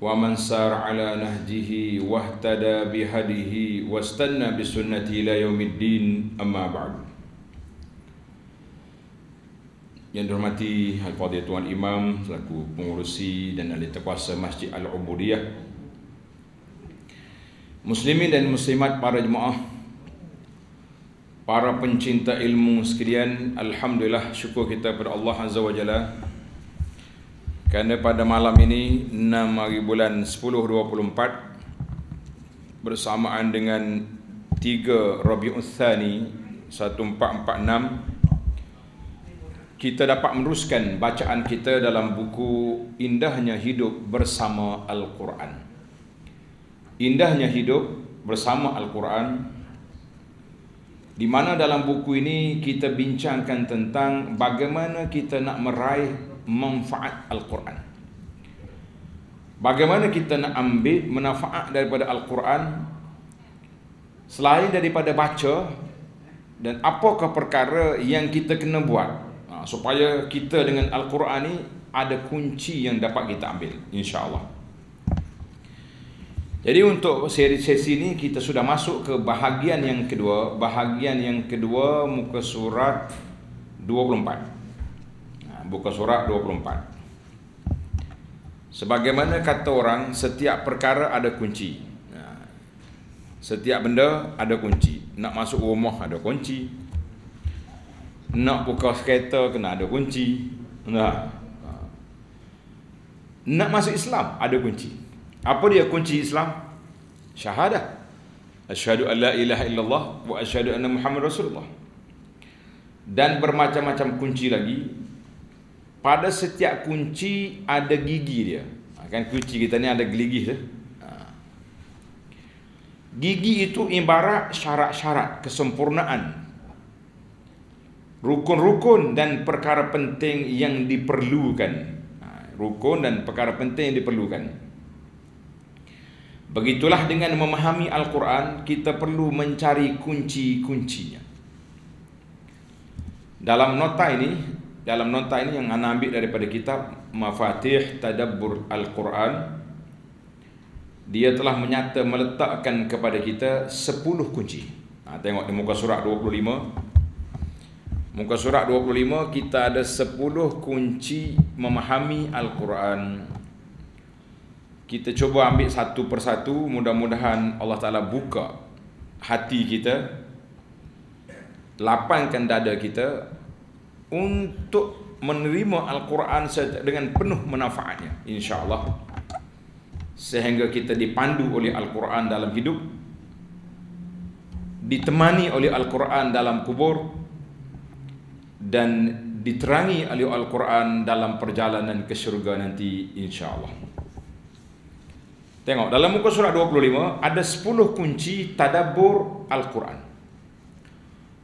ومن سار على نهجه واهتدى بهديه واستنى بسنته الى يوم الدين اما بعد Yang dihormati Al-Fadhil Tuan Imam selaku pengurusi dan ahli terkuasa Masjid Al-Ubudiyah Muslimin dan muslimat para jemaah Para pencinta ilmu sekalian Alhamdulillah syukur kita kepada Allah Azza wa Jalla kerana pada malam ini 6 hari bulan 10.24 Bersamaan dengan 3 Rabiul Thani 1446 Kita dapat meneruskan bacaan kita dalam buku Indahnya Hidup Bersama Al-Quran Indahnya Hidup Bersama Al-Quran di mana dalam buku ini kita bincangkan tentang bagaimana kita nak meraih manfaat Al-Quran. Bagaimana kita nak ambil manfaat daripada Al-Quran selain daripada baca dan apakah perkara yang kita kena buat ha, supaya kita dengan Al-Quran ni ada kunci yang dapat kita ambil insya-Allah. Jadi untuk seri sesi ini kita sudah masuk ke bahagian yang kedua, bahagian yang kedua muka surat 24 buka surat 24 sebagaimana kata orang setiap perkara ada kunci ha. setiap benda ada kunci nak masuk rumah ada kunci nak buka kereta kena ada kunci nah. Ha. nak masuk Islam ada kunci apa dia kunci Islam syahadah asyhadu alla ilaha illallah wa asyhadu anna muhammad rasulullah dan bermacam-macam kunci lagi pada setiap kunci ada gigi dia ha, kan kunci kita ni ada geligi dia ha. gigi itu ibarat syarat-syarat kesempurnaan rukun-rukun dan perkara penting yang diperlukan ha, rukun dan perkara penting yang diperlukan begitulah dengan memahami al-Quran kita perlu mencari kunci-kuncinya dalam nota ini dalam nota ini yang ana ambil daripada kitab Mafatih Tadabbur Al-Quran dia telah menyata meletakkan kepada kita sepuluh kunci. Ha, tengok di muka surat 25. Muka surat 25 kita ada sepuluh kunci memahami Al-Quran. Kita cuba ambil satu persatu, mudah-mudahan Allah Taala buka hati kita, lapangkan dada kita, untuk menerima Al-Quran dengan penuh manfaatnya Insya Allah, sehingga kita dipandu oleh Al-Quran dalam hidup ditemani oleh Al-Quran dalam kubur dan diterangi oleh Al-Quran dalam perjalanan ke syurga nanti Insya Allah. tengok dalam muka surat 25 ada 10 kunci tadabbur Al-Quran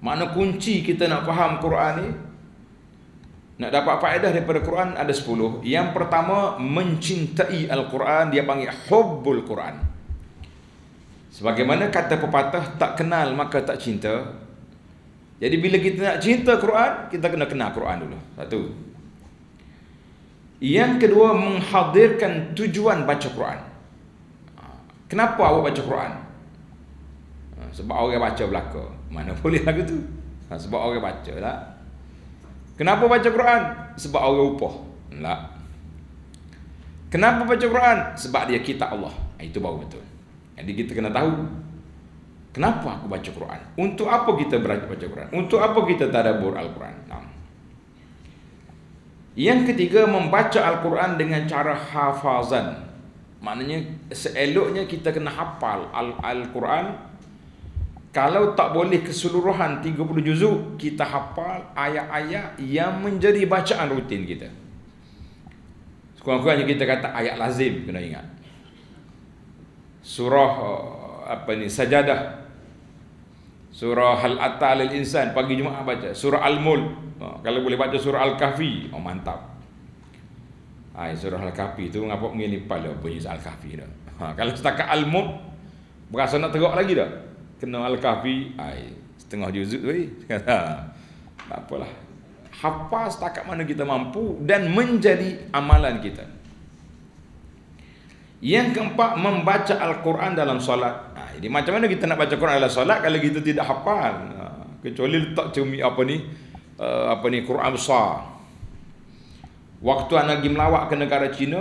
Mana kunci kita nak faham Quran ni nak dapat faedah daripada Quran ada 10. Yang pertama mencintai Al-Quran dia panggil hubbul Quran. Sebagaimana kata pepatah tak kenal maka tak cinta. Jadi bila kita nak cinta Quran, kita kena kenal Quran dulu. Satu. Yang kedua menghadirkan tujuan baca Quran. Ha. Kenapa awak baca Quran? Ha, sebab orang baca belaka. Mana boleh lagu tu? Ha, sebab orang baca lah. Kenapa baca Quran? Sebab orang upah. Tak. Kenapa baca Quran? Sebab dia kitab Allah. Ah, itu baru betul. Jadi kita kena tahu kenapa aku baca Quran? Untuk apa kita belajar baca Quran? Untuk apa kita tadabbur Al-Quran? Nah. Yang ketiga membaca Al-Quran dengan cara hafazan. Maknanya seeloknya kita kena hafal Al-Quran kalau tak boleh keseluruhan 30 juzuk, kita hafal ayat-ayat yang menjadi bacaan rutin kita. Sekurang-kurangnya kita kata ayat lazim kena ingat. Surah eh, apa ni? Sajadah. Surah Hal Atta Al Insan pagi Jumaat baca. Surah Al Mul. Ha, kalau boleh baca surah Al Kahfi, oh mantap. Ai ha, surah Al Kahfi tu ngapa mengelip pala bunyi Al Kahfi tu. Ha, kalau setakat Al Mul berasa nak teruk lagi dah kena Al-Kahfi, ai, setengah juzuk tu. Eh. Ha, tak apalah. hafaz setakat mana kita mampu dan menjadi amalan kita. Yang keempat, membaca Al-Quran dalam solat. Ha, jadi macam mana kita nak baca quran dalam solat kalau kita tidak hafal? Ha, kecuali letak cermin apa ni, uh, apa ni, Quran besar. Waktu anak pergi melawak ke negara Cina,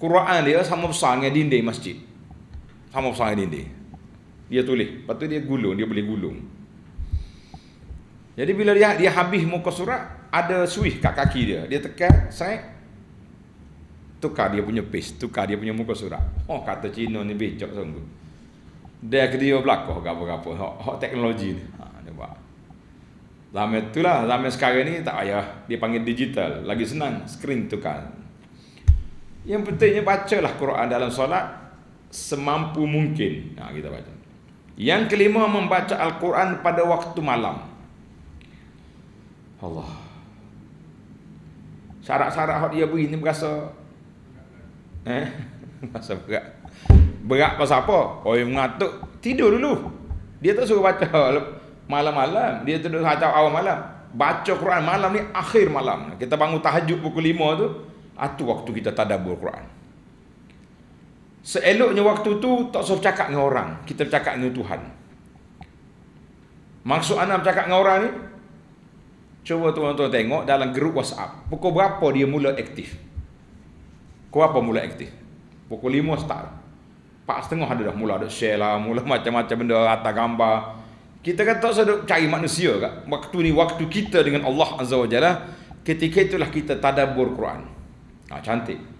Quran dia sama besar dengan dinding masjid. Sama besar dengan dinding dia tulis. Lepas tu dia gulung, dia boleh gulung. Jadi bila dia dia habis muka surat, ada suih kat kaki dia. Dia tekan, saya tukar dia punya page, tukar dia punya muka surat. Oh kata Cina ni becok sungguh. Dia kedua belakang, apa-apa, hok, hok teknologi ni. Ha, dia buat. Zaman itulah, zaman sekarang ni tak payah dia panggil digital. Lagi senang, screen tu kan. Yang pentingnya baca lah Quran dalam solat semampu mungkin. Ha, kita baca. Yang kelima membaca Al-Quran pada waktu malam. Allah. Syarat-syarat hak dia beri ni berasa eh masa berat. Berat pasal apa? Oh yang mengatuk, tidur dulu. Dia tak suruh baca malam-malam, dia tidur baca awal malam. Baca Quran malam ni akhir malam. Kita bangun tahajud pukul lima tu, atu waktu kita tadabur Quran. Seeloknya waktu tu tak suruh cakap dengan orang. Kita bercakap dengan Tuhan. Maksud anak bercakap dengan orang ni? Cuba tuan-tuan tengok dalam grup WhatsApp. Pukul berapa dia mula aktif? Pukul apa mula aktif? Pukul lima start. Pak setengah ada dah mula ada share lah, mula macam-macam benda, atas gambar. Kita kan tak sedap cari manusia kat. Waktu ni, waktu kita dengan Allah Azza wa Jalla, ketika itulah kita tadabur Quran. Ha, cantik.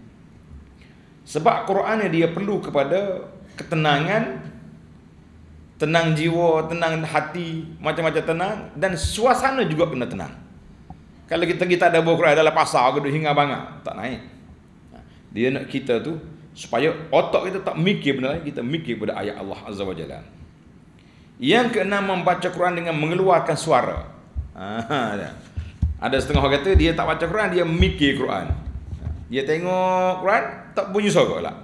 Sebab Quran ni dia perlu kepada ketenangan tenang jiwa, tenang hati, macam-macam tenang dan suasana juga kena tenang. Kalau kita kita ada buku dalam pasar ke hingga bangat, tak naik. Dia nak kita tu supaya otak kita tak mikir benda lain, kita mikir pada ayat Allah Azza wa Jalla. Yang keenam membaca Quran dengan mengeluarkan suara. Ada setengah orang kata dia tak baca Quran, dia mikir Quran. Dia tengok Quran, tak bunyi suara lah.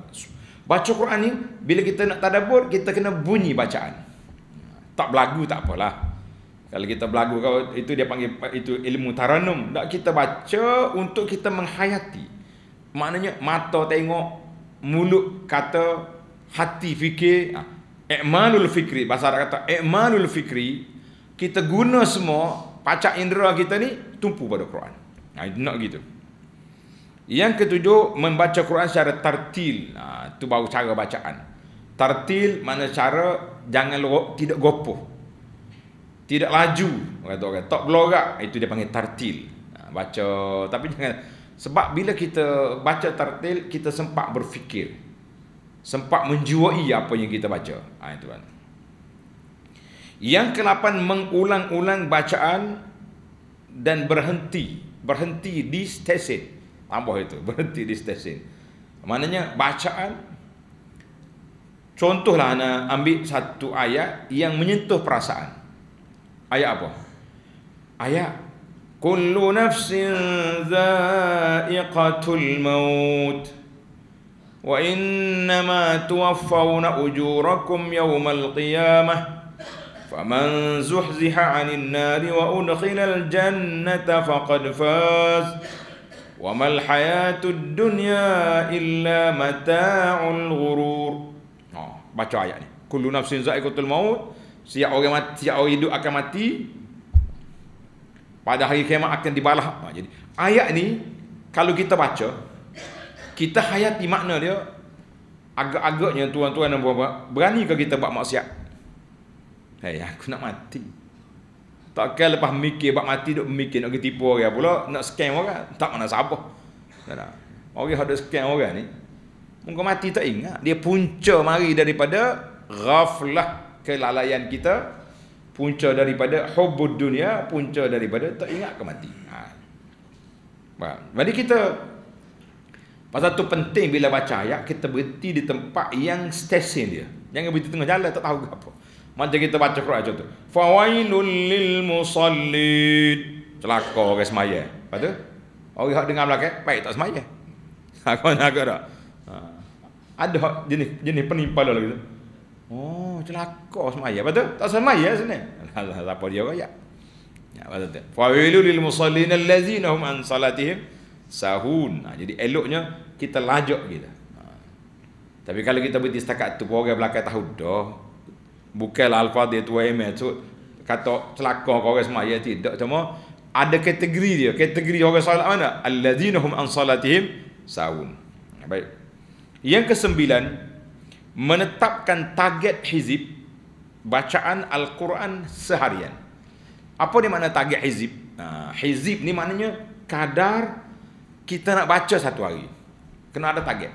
Baca Quran ni, bila kita nak tadabur, kita kena bunyi bacaan. Tak berlagu tak apalah. Kalau kita berlagu kau itu dia panggil itu ilmu taranum. Tak kita baca untuk kita menghayati. Maknanya mata tengok, mulut kata, hati fikir, ha, i'manul fikri. Bahasa Arab kata i'manul fikri. Kita guna semua pacak indera kita ni tumpu pada Quran. Nah, ha, nak gitu. Yang ketujuh membaca Quran secara tartil. Ha, itu baru cara bacaan. Tartil mana cara jangan tidak gopoh. Tidak laju kata orang tak belorak itu dia panggil tartil. Ha, baca tapi jangan sebab bila kita baca tartil kita sempat berfikir. Sempat menjuai apa yang kita baca. Ha, itu kan. Yang kelapan mengulang-ulang bacaan dan berhenti. Berhenti di stesen tambah itu berhenti di stesen maknanya bacaan contohlah ana ambil satu ayat yang menyentuh perasaan ayat apa ayat kullu nafsin za'iqatul maut wa innama tuwaffawna ujurakum yawmal qiyamah faman zuhziha 'anil nari wa udkhilal jannata faqad faz وما الحياة الدنيا إلا متاع الغرور oh, baca ayat ni kullu nafsin za'iqatul maut setiap orang mati setiap orang hidup akan mati pada hari kiamat akan dibalah oh, jadi ayat ni kalau kita baca kita hayati makna dia agak-agaknya tuan-tuan dan puan-puan beranikah kita buat maksiat Hey, aku nak mati Takkan lepas mikir bab mati duk mikir nak tipu, orang pula, nak scam orang, tak mana siapa. Tak nak. Orang hendak scam orang ni. Mungkin mati tak ingat. Dia punca mari daripada ghaflah kelalaian kita. Punca daripada hubud dunia. Punca daripada tak ingat ke mati. Ha. Jadi kita Pasal tu penting bila baca ayat Kita berhenti di tempat yang stesen dia Jangan berhenti tengah jalan tak tahu ke apa macam kita baca Quran contoh. Fawailul lil musallid. Celaka orang semaya. Lepas tu, orang yang dengar belakang, baik tak semaya. Aku nak agak tak. Ha. Ada jenis, jenis penimpa lah tu. Oh, celaka semaya. Lepas tu, tak semaya sini. Apa dia kaya? Ya, lepas tu. Fawailul lil musallidin allazinahum an salatihim sahun. Nah, ha, jadi eloknya kita lajuk kita. Ha. Tapi kalau kita berhenti setakat tu, orang belakang tahu dah bukan lah al-fadid wa imam tu kata celaka kau orang ya tidak cuma ada kategori dia kategori orang salat mana alladzina hum an salatihim saun baik yang kesembilan menetapkan target hizib bacaan al-Quran seharian apa ni makna target hizib uh, hizib ni maknanya kadar kita nak baca satu hari kena ada target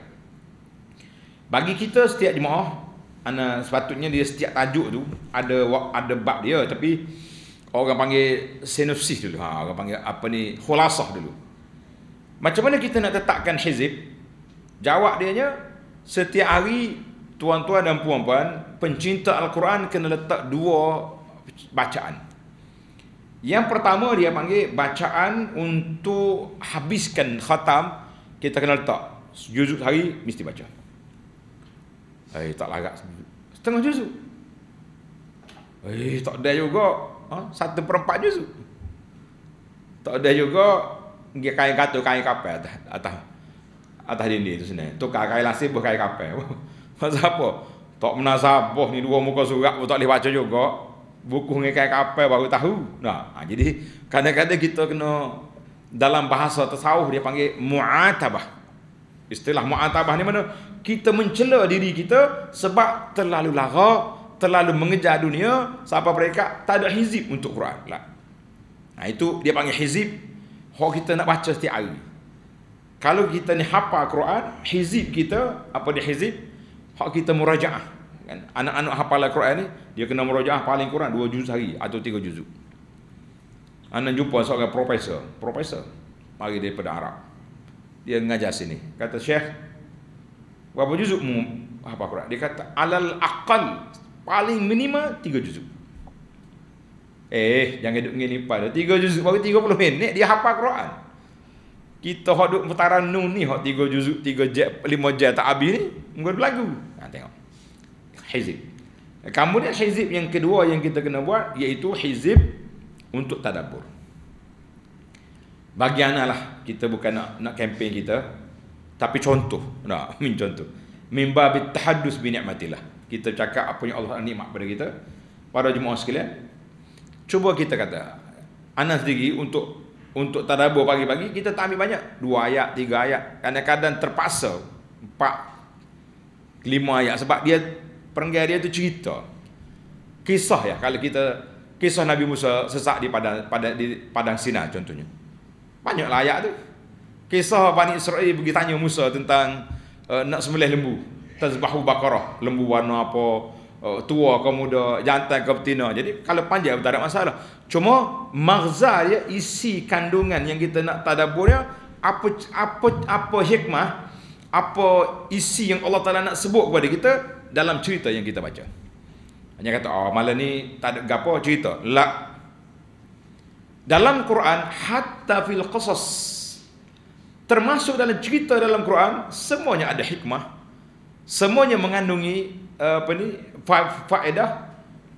bagi kita setiap jemaah Ana sepatutnya dia setiap tajuk tu ada ada bab dia tapi orang panggil sinopsis dulu. Ha, orang panggil apa ni khulasah dulu. Macam mana kita nak tetapkan hizib? Jawab dia nya setiap hari tuan-tuan dan puan-puan pencinta al-Quran kena letak dua bacaan. Yang pertama dia panggil bacaan untuk habiskan khatam kita kena letak juzuk hari mesti baca. Eh tak larat Setengah juzuk. Eh, tak ada juga. Ha? Satu perempat juzuk. Tak ada juga. Dia kain katu, kain kape, atas, atas, atas dinding itu sini, Tukar kain lasib, buah kain kape, Masa apa? Tak pernah sabah ni dua muka surat pun tak boleh baca juga. Buku dengan kain kape baru tahu. Nah, ha, jadi kadang-kadang kita kena dalam bahasa tasawuf dia panggil mu'atabah. Istilah mu'atabah ni mana? Kita mencela diri kita sebab terlalu lara, terlalu mengejar dunia, Siapa mereka tak ada hizib untuk Quran. Lah. Nah, ha, itu dia panggil hizib. Hak kita nak baca setiap hari. Kalau kita ni hafal Quran, hizib kita, apa dia hizib? Hak kita murajaah. Kan? Anak-anak hafal Quran ni, dia kena murajaah paling kurang dua juz hari atau tiga juz. Anak jumpa seorang profesor, profesor. Mari daripada Arab dia ngajar sini. Kata Syekh, berapa juzuk mu apa kurang? Dia kata alal aqal paling minima tiga juzuk. Eh, jangan duduk ngini pada tiga juzuk baru puluh minit dia hafal Quran. Kita hok duduk putaran nun ni hok 3 juzuk tiga jet 5 jet tak habis ni, mengko lagu. Ha tengok. Hizib. ni hizib yang kedua yang kita kena buat iaitu hizib untuk tadabbur. Bagi anak lah kita bukan nak nak kempen kita tapi contoh nak min contoh mimba bi tahaddus bi nikmatillah kita cakap apa yang Allah nikmat pada kita pada jemaah sekalian cuba kita kata ana sendiri untuk untuk tadabbur pagi-pagi kita tak ambil banyak dua ayat tiga ayat kadang-kadang terpaksa empat lima ayat sebab dia perenggan dia tu cerita kisah ya kalau kita kisah Nabi Musa sesak di padang pada di padang Sinai contohnya Banyaklah ayat tu. Kisah Bani Israel pergi tanya Musa tentang uh, nak sembelih lembu. Tazbahu bakarah. Lembu warna apa. Uh, tua ke muda. Jantan ke betina. Jadi kalau panjang tak ada masalah. Cuma maghza dia ya, isi kandungan yang kita nak tadabur dia. Ya, apa, apa, apa hikmah. Apa isi yang Allah Ta'ala nak sebut kepada kita. Dalam cerita yang kita baca. Hanya kata, oh malam ni tak ada gapo cerita. Lak, dalam Quran hatta fil qasas termasuk dalam cerita dalam Quran semuanya ada hikmah semuanya mengandungi eh, apa ni fa- faedah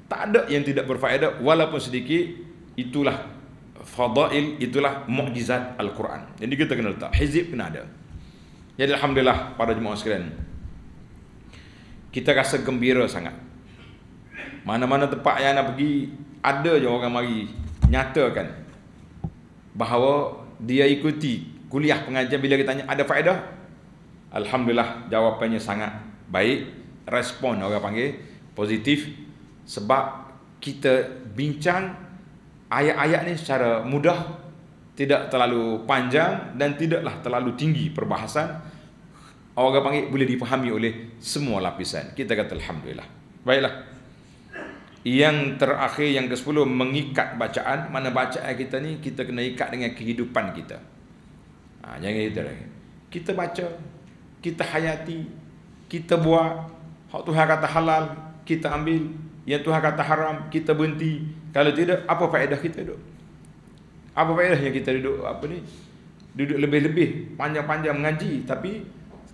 tak ada yang tidak berfaedah walaupun sedikit itulah fadail itulah mukjizat al-Quran jadi kita kena letak hizib kena ada jadi alhamdulillah para jemaah sekalian kita rasa gembira sangat mana-mana tempat yang nak pergi ada je orang mari nyatakan bahawa dia ikuti kuliah pengajian bila kita tanya ada faedah alhamdulillah jawapannya sangat baik respon orang panggil positif sebab kita bincang ayat-ayat ni secara mudah tidak terlalu panjang dan tidaklah terlalu tinggi perbahasan orang panggil boleh dipahami oleh semua lapisan kita kata alhamdulillah baiklah yang terakhir yang ke-10 mengikat bacaan, mana bacaan kita ni kita kena ikat dengan kehidupan kita. Ha, jangan kita lagi. Kita baca, kita hayati, kita buat, hak Tuhan kata halal, kita ambil, yang Tuhan kata haram, kita berhenti. Kalau tidak, apa faedah kita duduk? Apa faedahnya kita duduk apa ni? Duduk lebih-lebih panjang-panjang mengaji tapi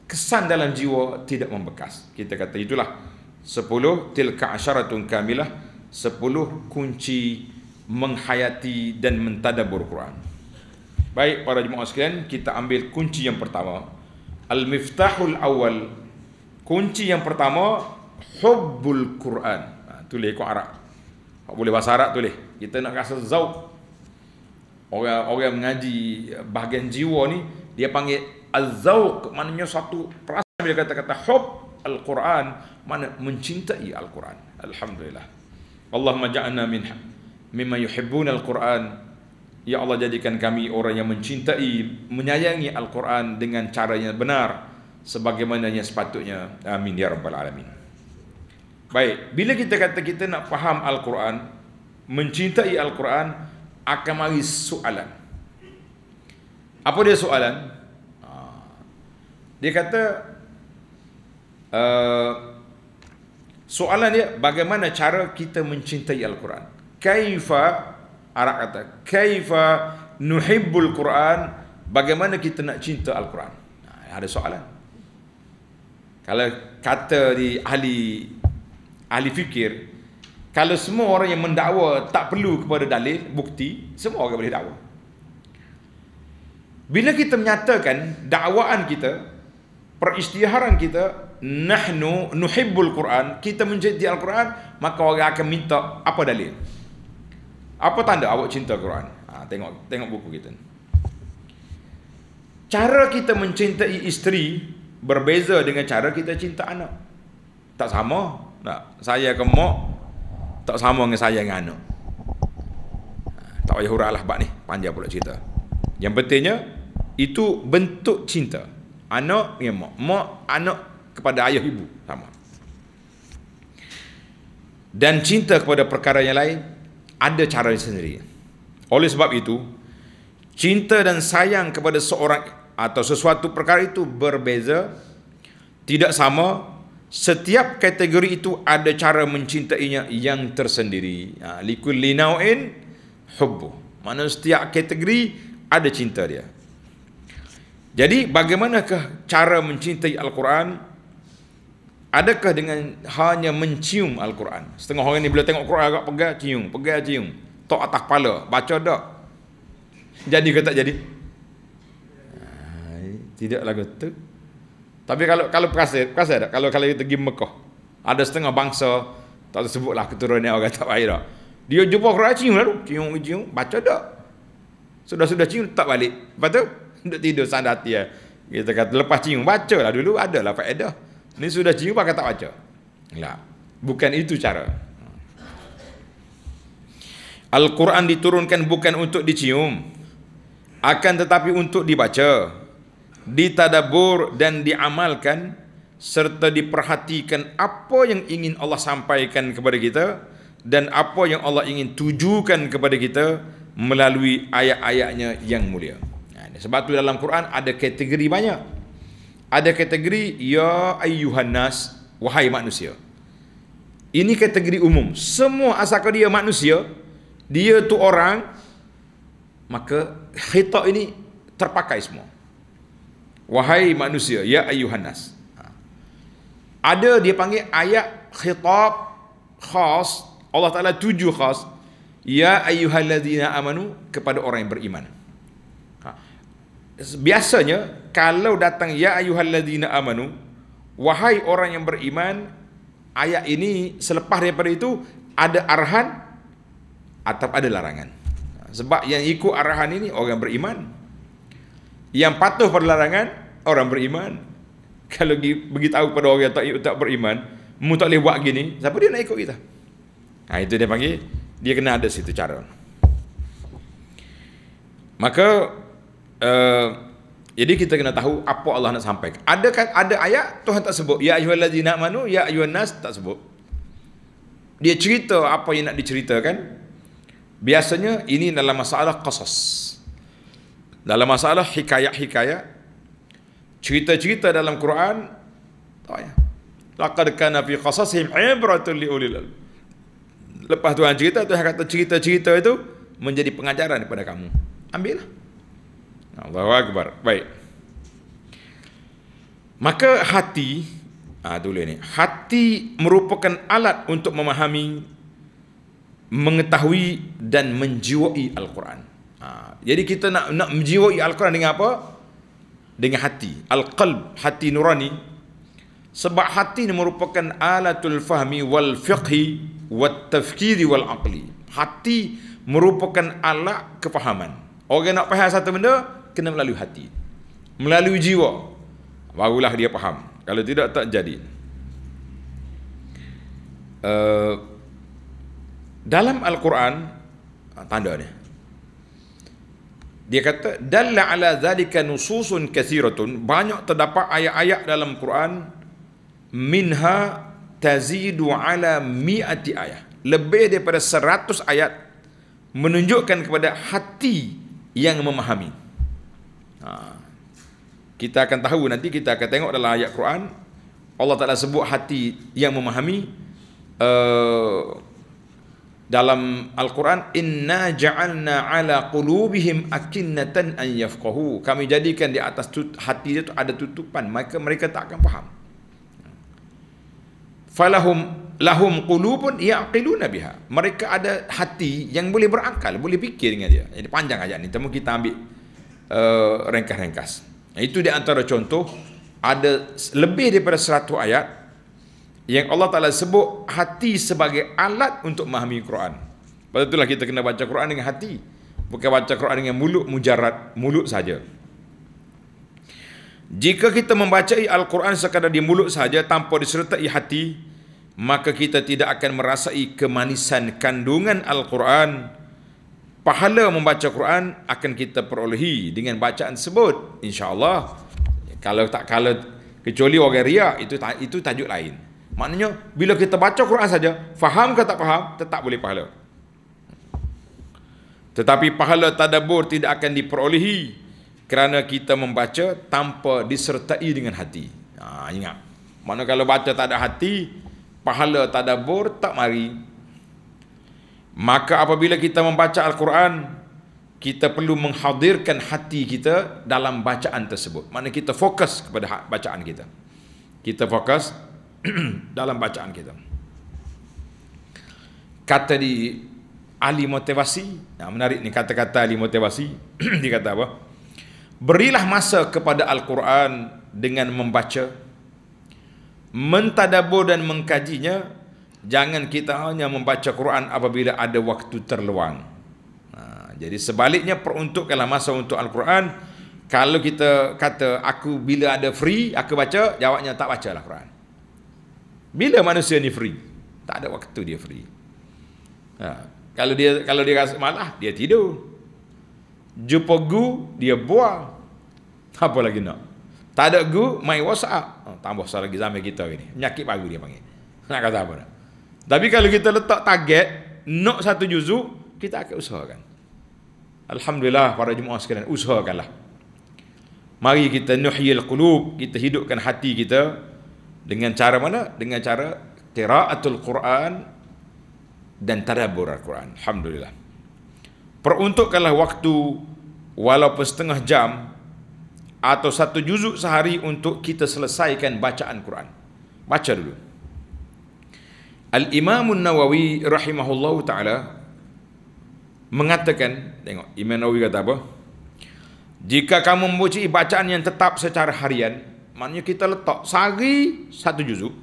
kesan dalam jiwa tidak membekas. Kita kata itulah. Sepuluh, tilka asyaratun kamilah. Sepuluh, kunci menghayati dan mentadabur Quran. Baik para jemaah sekalian, kita ambil kunci yang pertama. Al-miftahul awal. Kunci yang pertama, hubbul Quran. Ha, tulis ikut Arab. Tak boleh bahasa Arab tulis. Kita nak rasa zauk. Orang orang mengaji bahagian jiwa ni, dia panggil al-zauk. Maknanya satu perasaan bila kata-kata hubb Al-Quran mana mencintai Al-Quran Alhamdulillah Allahumma ja'anna min ha, mimma yuhibbuna Al-Quran Ya Allah jadikan kami orang yang mencintai menyayangi Al-Quran dengan caranya benar sebagaimana yang sepatutnya amin ya rabbal alamin Baik bila kita kata kita nak faham Al-Quran mencintai Al-Quran akan mari soalan Apa dia soalan ha. dia kata Eh, soalan dia bagaimana cara kita mencintai Al-Quran? Kaifa arah kata kaifa nuhibbul Quran? Bagaimana kita nak cinta Al-Quran? Nah, ada soalan. Kalau kata di ahli ahli fikir kalau semua orang yang mendakwa tak perlu kepada dalil, bukti, semua orang boleh dakwa. Bila kita menyatakan dakwaan kita, peristiharan kita, nahnu nuhibbul Quran, kita mencintai Al-Quran, maka orang akan minta apa dalil? Apa tanda awak cinta Quran? Ha, tengok tengok buku kita. Cara kita mencintai isteri berbeza dengan cara kita cinta anak. Tak sama. tak saya ke mak tak sama dengan saya dengan anak. Ha, tak payah huralah lah bab ni, panjang pula cerita. Yang pentingnya itu bentuk cinta. Anak dengan mak. Mak anak kepada ayah ibu sama dan cinta kepada perkara yang lain ada cara sendiri oleh sebab itu cinta dan sayang kepada seorang atau sesuatu perkara itu berbeza tidak sama setiap kategori itu ada cara mencintainya yang tersendiri ha, likul linauin hubbu mana setiap kategori ada cinta dia jadi bagaimanakah cara mencintai Al-Quran? Adakah dengan hanya mencium Al-Quran? Setengah orang ni bila tengok Quran agak pegal, cium, pegal, cium. Tok atas kepala, baca tak? Jadi ke tak jadi? Tidaklah tu. Tapi kalau kalau perasa, perasa tak? Kalau kalau kita pergi Mekah, ada setengah bangsa, tak lah keturunan orang tak baik tak. Dia jumpa Quran, cium lalu. Cium, cium, baca tak? Sudah-sudah cium, tak balik. Lepas tu, duduk tidur, sandar hati. Eh. Kita kata, lepas cium, baca lah dulu, ada adalah faedah. Ini sudah cium pakai tak baca. Enggak. Bukan itu cara. Al-Quran diturunkan bukan untuk dicium. Akan tetapi untuk dibaca. Ditadabur dan diamalkan. Serta diperhatikan apa yang ingin Allah sampaikan kepada kita. Dan apa yang Allah ingin tujukan kepada kita. Melalui ayat-ayatnya yang mulia. Sebab itu dalam Quran ada kategori banyak ada kategori ya ayyuhan wahai manusia ini kategori umum semua asalkan dia manusia dia tu orang maka khitab ini terpakai semua wahai manusia ya ayyuhan ha. ada dia panggil ayat khitab khas Allah Taala tujuh khas ya ayyuhallazina amanu kepada orang yang beriman biasanya kalau datang ya ayyuhalladzina amanu wahai orang yang beriman ayat ini selepas daripada itu ada arahan atau ada larangan sebab yang ikut arahan ini orang beriman yang patuh pada larangan orang beriman kalau pergi beritahu pada orang yang tak, tak beriman mu tak boleh buat gini siapa dia nak ikut kita ha, itu dia panggil dia kena ada situ cara maka Eh, jadi kita kena tahu apa Allah nak sampaikan. Ada kan, ada ayat Tuhan tak sebut. Ya ayyuhallazina amanu ya ayyuhannas tak sebut. Dia cerita apa yang nak diceritakan. Biasanya ini dalam masalah qasas. Dalam masalah hikayat-hikayat cerita-cerita dalam Quran tak ya. Laqad kana fi qasasihim ibratun li ulil Lepas Tuhan cerita, Tuhan kata cerita-cerita itu menjadi pengajaran kepada kamu. Ambillah. Allahu Akbar. Baik. Maka hati, ah, dulu ini, hati merupakan alat untuk memahami, mengetahui dan menjiwai Al-Quran. Ah, jadi kita nak nak menjiwai Al-Quran dengan apa? Dengan hati. Al-Qalb, hati nurani. Sebab hati ini merupakan alatul fahmi wal fiqhi wal tafkiri wal aqli. Hati merupakan alat kefahaman. Orang nak faham satu benda, kena melalui hati melalui jiwa barulah dia faham kalau tidak tak jadi uh, dalam al-Quran ah, tanda dia dia kata dalla ala zalika nususun kathiratun banyak terdapat ayat-ayat dalam Quran minha tazidu ala mi'ati ayat lebih daripada seratus ayat menunjukkan kepada hati yang memahami Ha. Kita akan tahu nanti kita akan tengok dalam ayat Quran Allah Taala sebut hati yang memahami uh, dalam Al-Quran inna ja'alna 'ala qulubihim akinnatan an yafqahu kami jadikan di atas tut- hati itu ada tutupan maka mereka tak akan faham falahum lahum qulubun yaqiluna biha mereka ada hati yang boleh berakal boleh fikir dengan dia jadi panjang ayat ni temu kita ambil uh, ringkas-ringkas. Itu di antara contoh ada lebih daripada 100 ayat yang Allah Taala sebut hati sebagai alat untuk memahami Quran. Pada itulah kita kena baca Quran dengan hati, bukan baca Quran dengan mulut mujarat mulut saja. Jika kita membaca Al-Quran sekadar di mulut saja tanpa disertai hati, maka kita tidak akan merasai kemanisan kandungan Al-Quran pahala membaca Quran akan kita perolehi dengan bacaan sebut, insya Allah. kalau tak kalau kecuali orang riak itu itu tajuk lain maknanya bila kita baca Quran saja faham ke tak faham tetap boleh pahala tetapi pahala tadabbur tidak akan diperolehi kerana kita membaca tanpa disertai dengan hati ha, ingat mana kalau baca tak ada hati pahala tadabbur tak mari Maka apabila kita membaca Al-Quran, kita perlu menghadirkan hati kita dalam bacaan tersebut. Mana kita fokus kepada ha- bacaan kita. Kita fokus dalam bacaan kita. Kata di ahli motivasi, nah menarik ni kata-kata ahli motivasi, dia kata apa? Berilah masa kepada Al-Quran dengan membaca, mentadabur dan mengkajinya Jangan kita hanya membaca Quran apabila ada waktu terluang. Ha, jadi sebaliknya peruntukkanlah masa untuk Al-Quran. Kalau kita kata aku bila ada free aku baca, jawabnya tak bacalah Quran. Bila manusia ni free? Tak ada waktu dia free. Ha, kalau dia kalau dia rasa malah dia tidur. Jumpa gu dia buang. Apa lagi nak? Tak ada gu main WhatsApp. Oh, tambah salah lagi zaman kita ni. Menyakit pagu dia panggil. Nak kata apa nak? Tapi kalau kita letak target nak satu juzuk, kita akan usahakan. Alhamdulillah para jemaah sekalian, usahakanlah. Mari kita nuhyil qulub, kita hidupkan hati kita dengan cara mana? Dengan cara qiraatul Quran dan tadabbur Quran. Alhamdulillah. Peruntukkanlah waktu walaupun setengah jam atau satu juzuk sehari untuk kita selesaikan bacaan Quran. Baca dulu. Al-Imam Nawawi rahimahullahu taala mengatakan, tengok Imam Nawawi kata apa? Jika kamu membaca bacaan yang tetap secara harian, maknanya kita letak sehari satu juzuk,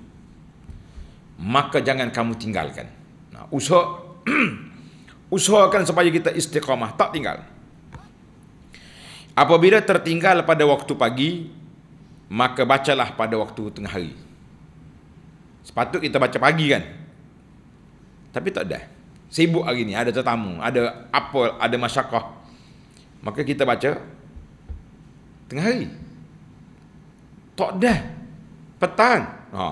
maka jangan kamu tinggalkan. Nah, usah usahakan supaya kita istiqamah, tak tinggal. Apabila tertinggal pada waktu pagi, maka bacalah pada waktu tengah hari. Sepatut kita baca pagi kan? Tapi tak ada. Sibuk hari ni, ada tetamu, ada apa, ada masyarakat. Maka kita baca tengah hari. Tak ada. Petang. Ha,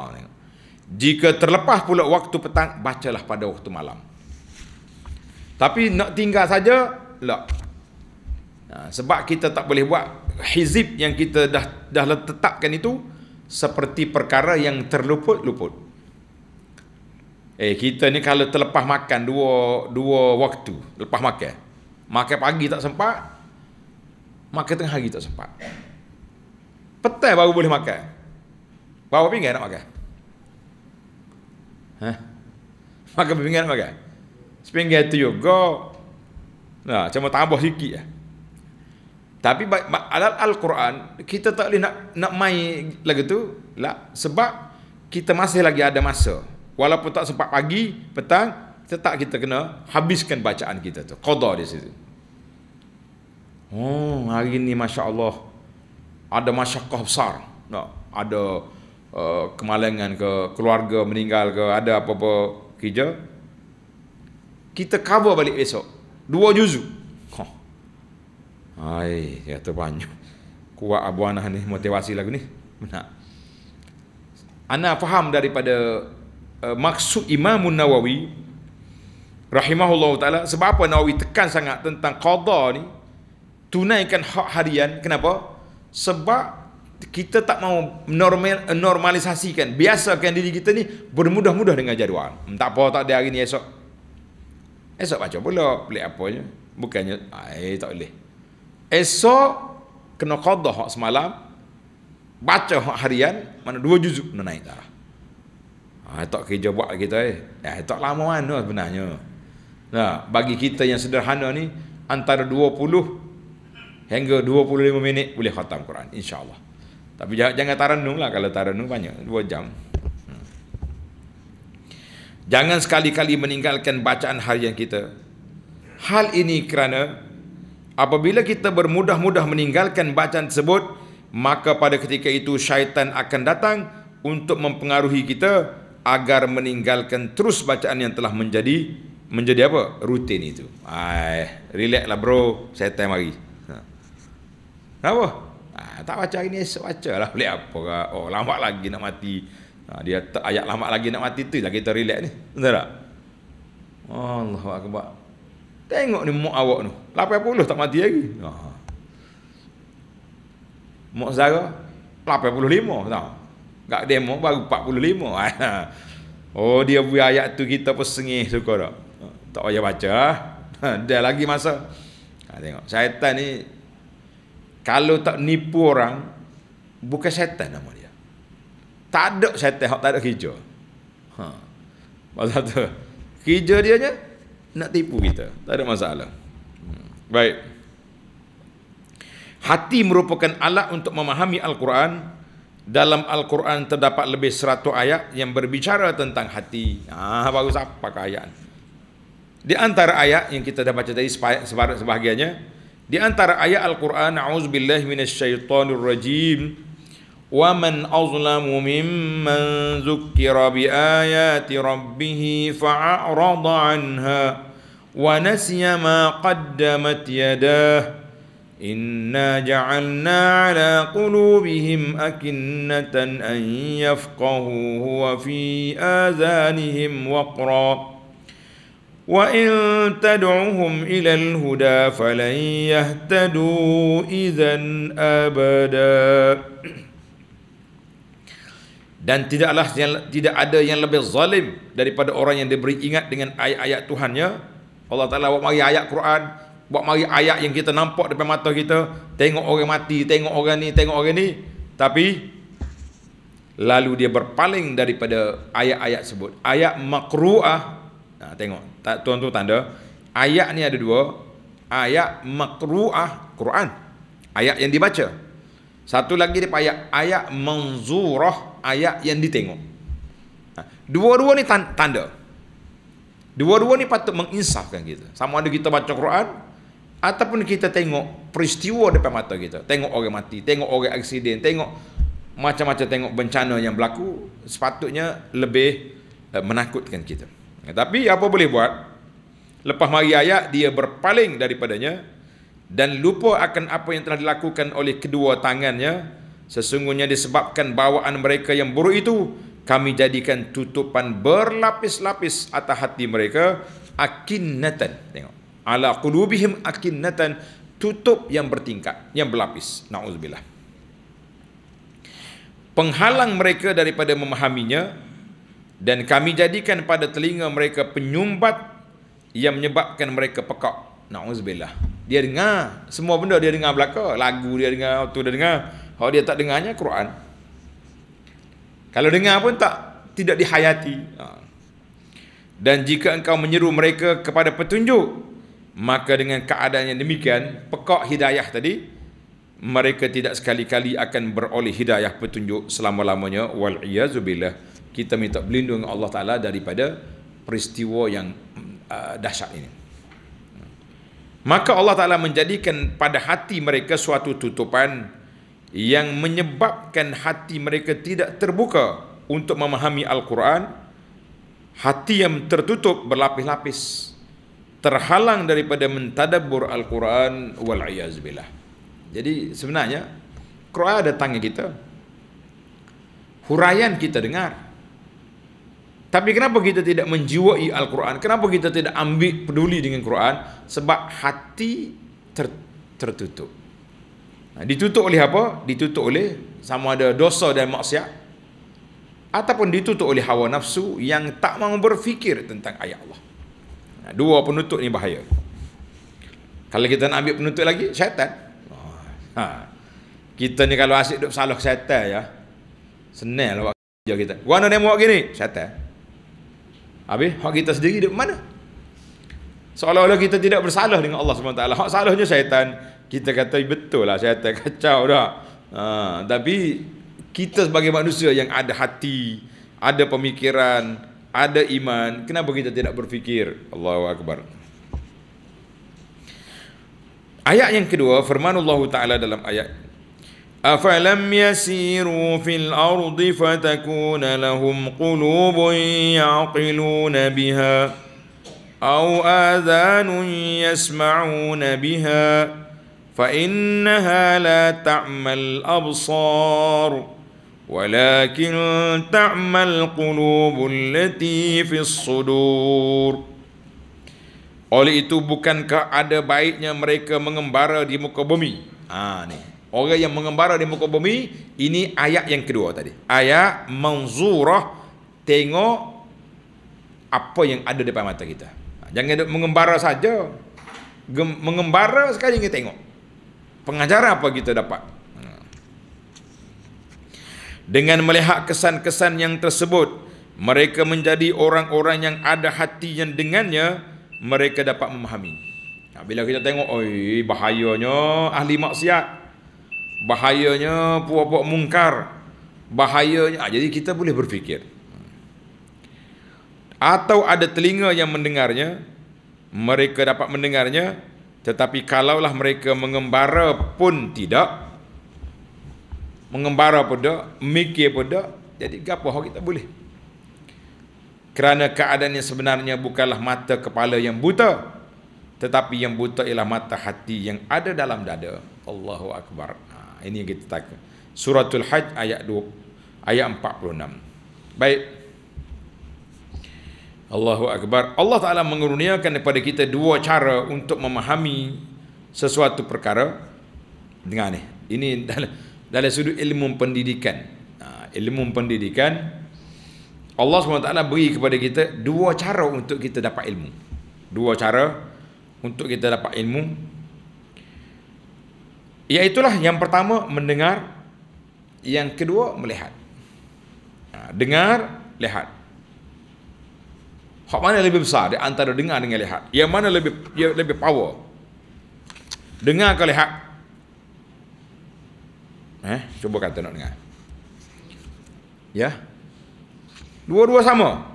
Jika terlepas pula waktu petang, bacalah pada waktu malam. Tapi nak tinggal saja, tak. Ha, sebab kita tak boleh buat hizib yang kita dah dah letakkan itu seperti perkara yang terluput-luput. Eh kita ni kalau terlepas makan dua dua waktu lepas makan. Makan pagi tak sempat. Makan tengah hari tak sempat. Petang baru boleh makan. Bawa pinggan nak makan. Ha? Makan pinggan nak makan. Sepinggan tu go, Nah, cuma tambah sikit lah. Tapi alat Al-Quran kita tak boleh nak nak mai lagu tu lah sebab kita masih lagi ada masa. Walaupun tak sempat pagi, petang, tetap kita kena habiskan bacaan kita tu. Qadha di situ. Oh, hari ni Masya Allah ada masyakah besar. No, ada uh, kemalangan ke, keluarga meninggal ke, ada apa-apa kerja. Kita cover balik besok. Dua juzu. Hai, ya tu terpanjang. Kuat Abu Anah ni, motivasi lagu ni. Benar. Ana faham daripada Eh, maksud Imam Nawawi rahimahullahu taala sebab apa Nawawi tekan sangat tentang qada ni tunaikan hak harian kenapa sebab kita tak mau normal, normalisasikan biasakan diri kita ni bermudah-mudah dengan jadual tak apa tak ada hari ni esok esok baca pula pelik apa je bukannya ai eh, tak boleh esok kena qada hak semalam baca hak harian mana dua juzuk menaik naik darah Ha, tak kerja buat kita eh. Eh, tak lama mana sebenarnya. Nah, bagi kita yang sederhana ni, antara 20 hingga 25 minit boleh khatam Quran. insya Allah. Tapi jangan, jangan taranung lah kalau taranung banyak. 2 jam. Hmm. Jangan sekali-kali meninggalkan bacaan harian kita. Hal ini kerana apabila kita bermudah-mudah meninggalkan bacaan tersebut, maka pada ketika itu syaitan akan datang untuk mempengaruhi kita agar meninggalkan terus bacaan yang telah menjadi menjadi apa? Rutin itu. Ai, lah bro, saya time lagi. Ha. Apa? Ha, tak baca hari ni esok bacalah. Boleh apa Oh, lambat lagi nak mati. Ha, dia tak ayat lambat lagi nak mati tu lagi kita relax ni. Betul tak? Allahu akbar. Tengok ni mak awak tu. 80 tak mati lagi. Ha. Mak Zara 85 tau. Gak demo baru 45. oh dia buat ayat tu kita pun sengih suka tak? Tak payah baca lah. dia lagi masa. Ha, tengok syaitan ni kalau tak nipu orang bukan syaitan nama dia. Tak ada syaitan tak ada hijau. Ha. Pasal tu hijau dia je nak tipu kita. Tak ada masalah. Hmm. Baik. Hati merupakan alat untuk memahami Al-Quran dalam Al-Quran terdapat lebih 100 ayat yang berbicara tentang hati. Ah, bagus apa kayaan. Di antara ayat yang kita dah baca tadi sebahagiannya, di antara ayat Al-Quran, "Auz min A'udzubillah minasyaitanir rajim, wa man azlamu mimman zukkira bi ayati rabbihi fa'arada anha wa nasya ma qaddamat yadah. إنا جعلنا على قلوبهم أكنة أن يفقهوه وفي آذانهم وقرا وإن تدعهم إلى الهدى فلن يهتدوا إذا أبدا Dan tidaklah yang, tidak ada yang lebih zalim daripada orang yang diberi ingat dengan ayat-ayat Tuhannya. Allah Ta'ala buat mari ayat Quran buat mari ayat yang kita nampak depan mata kita tengok orang mati tengok orang ni tengok orang ni tapi lalu dia berpaling daripada ayat-ayat sebut ayat makruah nah, tengok tuan-tuan tanda ayat ni ada dua ayat makruah Quran ayat yang dibaca satu lagi dia ayat ayat manzurah ayat yang ditengok dua-dua ni tanda dua-dua ni patut menginsafkan kita sama ada kita baca Quran ataupun kita tengok peristiwa depan mata kita tengok orang mati tengok orang aksiden tengok macam-macam tengok bencana yang berlaku sepatutnya lebih uh, menakutkan kita ya, tapi apa boleh buat lepas mari ayat dia berpaling daripadanya dan lupa akan apa yang telah dilakukan oleh kedua tangannya sesungguhnya disebabkan bawaan mereka yang buruk itu kami jadikan tutupan berlapis-lapis atas hati mereka akinnatan tengok ala qulubihim akinnatan tutup yang bertingkat yang berlapis naudzubillah penghalang mereka daripada memahaminya dan kami jadikan pada telinga mereka penyumbat yang menyebabkan mereka pekak naudzubillah dia dengar semua benda dia dengar belaka lagu dia dengar tu dia dengar kalau dia tak dengarnya Quran kalau dengar pun tak tidak dihayati ha. dan jika engkau menyeru mereka kepada petunjuk maka dengan keadaan yang demikian pekak hidayah tadi mereka tidak sekali-kali akan beroleh hidayah petunjuk selama-lamanya wal iazubillah kita minta berlindung Allah Taala daripada peristiwa yang uh, dahsyat ini maka Allah Taala menjadikan pada hati mereka suatu tutupan yang menyebabkan hati mereka tidak terbuka untuk memahami al-Quran hati yang tertutup berlapis-lapis terhalang daripada mentadabbur Al-Quran wal billah. Jadi sebenarnya Quran ada tangan kita. Huraian kita dengar. Tapi kenapa kita tidak menjiwai Al-Quran? Kenapa kita tidak ambil peduli dengan Quran? Sebab hati ter, tertutup. Nah, ditutup oleh apa? Ditutup oleh sama ada dosa dan maksiat ataupun ditutup oleh hawa nafsu yang tak mahu berfikir tentang ayat Allah. Dua penutup ni bahaya. Kalau kita nak ambil penutup lagi, syaitan. Ha. Kita ni kalau asyik duduk salah syaitan ya. Senang lah buat kerja kita. Mana ni buat gini? Syaitan. Habis, hak kita sendiri duduk mana? Seolah-olah kita tidak bersalah dengan Allah SWT. Hak salahnya syaitan. Kita kata betul lah syaitan kacau dah. Ha. Tapi, kita sebagai manusia yang ada hati, ada pemikiran, ada iman, kenapa kita tidak berfikir? Allahu Akbar. Ayat yang kedua, firman Allah Ta'ala dalam ayat yasiru أَفَلَمْ يَسِيرُوا فِي الْأَرْضِ فَتَكُونَ لَهُمْ قُلُوبٌ يَعْقِلُونَ بِهَا أَوْ آذَانٌ يَسْمَعُونَ بِهَا فَإِنَّهَا لَا تَعْمَى absar." ولكن تعمى القلوب التي في الصدور Oleh itu bukankah ada baiknya mereka mengembara di muka bumi? Ha ni. Orang yang mengembara di muka bumi ini ayat yang kedua tadi. Ayat manzurah tengok apa yang ada depan mata kita. Ha, jangan duduk mengembara saja. Mengembara sekali ni tengok. Pengajaran apa kita dapat? Dengan melihat kesan-kesan yang tersebut, mereka menjadi orang-orang yang ada hati yang dengannya mereka dapat memahami. Ha, bila kita tengok, oi bahayanya ahli maksiat. Bahayanya puak-puak mungkar. Bahayanya, ha, jadi kita boleh berfikir. Atau ada telinga yang mendengarnya, mereka dapat mendengarnya, tetapi kalaulah mereka mengembara pun tidak, mengembara pada mikir pada jadi gapo hok kita boleh kerana keadaan yang sebenarnya bukanlah mata kepala yang buta tetapi yang buta ialah mata hati yang ada dalam dada Allahu akbar nah, ha, ini yang kita tanya suratul hajj ayat 2 ayat 46 baik Allahu akbar Allah taala menguruniakan kepada kita dua cara untuk memahami sesuatu perkara dengan ini, ini dalam dalam sudut ilmu pendidikan ha, ilmu pendidikan Allah SWT beri kepada kita dua cara untuk kita dapat ilmu dua cara untuk kita dapat ilmu iaitulah yang pertama mendengar yang kedua melihat ha, dengar lihat hak mana lebih besar di antara dengar dengan lihat yang mana lebih lebih power dengar ke lihat Eh, cuba kata nak dengar. Ya. Dua-dua sama.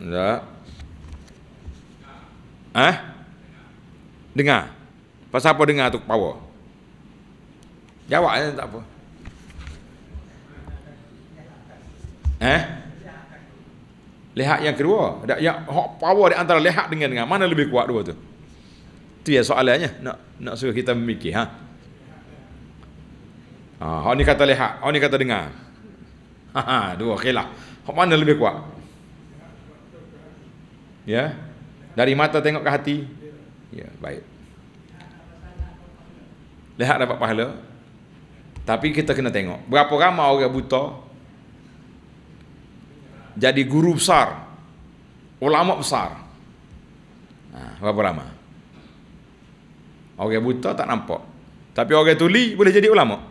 Tak. Eh? Dengar. Pasal apa dengar tu power? Jawab je tak apa. Eh? lehak yang kedua. Ada yang power di antara lehak dengan dengar. Mana lebih kuat dua tu? Tu ya soalannya. Nak nak suruh kita memikir ha. Ha, hak ni kata lihat, hak ni kata dengar. Ha, ha dua kelah. Hak mana lebih kuat? Ya. Dari mata tengok ke hati. Ya, baik. Lihat dapat pahala. Tapi kita kena tengok. Berapa ramai orang buta jadi guru besar. Ulama besar. Ha, berapa ramai? Orang buta tak nampak. Tapi orang tuli boleh jadi ulama'.